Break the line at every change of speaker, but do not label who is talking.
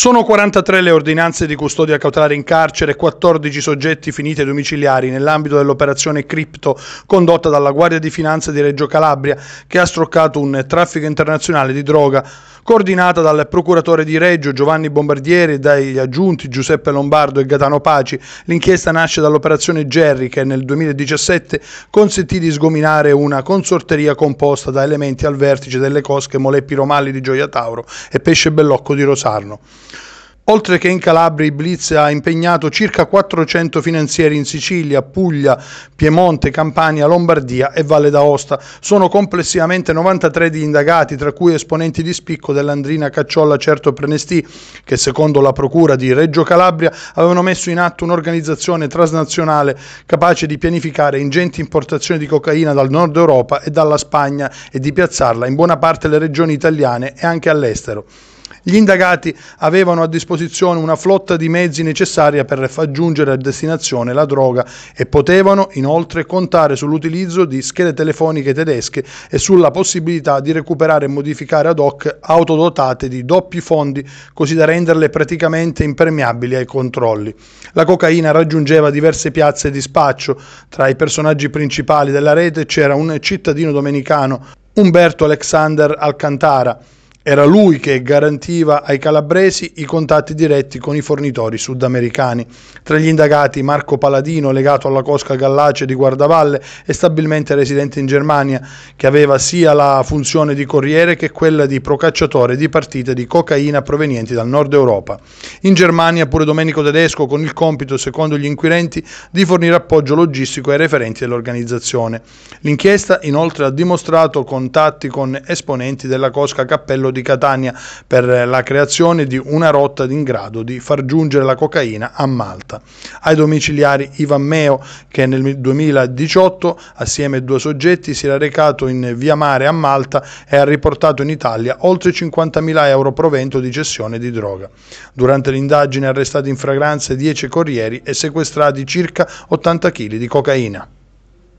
Sono 43 le ordinanze di custodia cautelare in carcere, e 14 soggetti finiti domiciliari nell'ambito dell'operazione Cripto condotta dalla Guardia di Finanza di Reggio Calabria che ha stroccato un traffico internazionale di droga coordinata dal procuratore di Reggio Giovanni Bombardieri e dagli aggiunti Giuseppe Lombardo e Gatano Paci. L'inchiesta nasce dall'operazione Gerry che nel 2017 consentì di sgominare una consorteria composta da elementi al vertice delle cosche Moleppi Romali di Gioia Tauro e Pesce Bellocco di Rosarno. Oltre che in Calabria, il Blitz ha impegnato circa 400 finanzieri in Sicilia, Puglia, Piemonte, Campania, Lombardia e Valle d'Aosta. Sono complessivamente 93 gli indagati, tra cui esponenti di spicco dell'Andrina Cacciolla Certo Prenestì, che secondo la Procura di Reggio Calabria avevano messo in atto un'organizzazione transnazionale capace di pianificare ingenti importazioni di cocaina dal nord Europa e dalla Spagna e di piazzarla in buona parte delle regioni italiane e anche all'estero. Gli indagati avevano a disposizione una flotta di mezzi necessaria per raggiungere a destinazione la droga e potevano inoltre contare sull'utilizzo di schede telefoniche tedesche e sulla possibilità di recuperare e modificare ad hoc auto dotate di doppi fondi così da renderle praticamente impermeabili ai controlli. La cocaina raggiungeva diverse piazze di spaccio, tra i personaggi principali della rete c'era un cittadino domenicano, Umberto Alexander Alcantara, era lui che garantiva ai calabresi i contatti diretti con i fornitori sudamericani. Tra gli indagati Marco Paladino, legato alla cosca Gallace di Guardavalle e stabilmente residente in Germania, che aveva sia la funzione di corriere che quella di procacciatore di partite di cocaina provenienti dal nord Europa. In Germania pure Domenico Tedesco con il compito, secondo gli inquirenti, di fornire appoggio logistico ai referenti dell'organizzazione. L'inchiesta inoltre ha dimostrato contatti con esponenti della cosca Cappello di di Catania per la creazione di una rotta in grado di far giungere la cocaina a Malta. Ai domiciliari Ivan Meo, che nel 2018 assieme a due soggetti si era recato in via mare a Malta e ha riportato in Italia oltre 50.000 euro provento di cessione di droga. Durante l'indagine arrestati in fragranza 10 corrieri e sequestrati circa 80 kg di cocaina.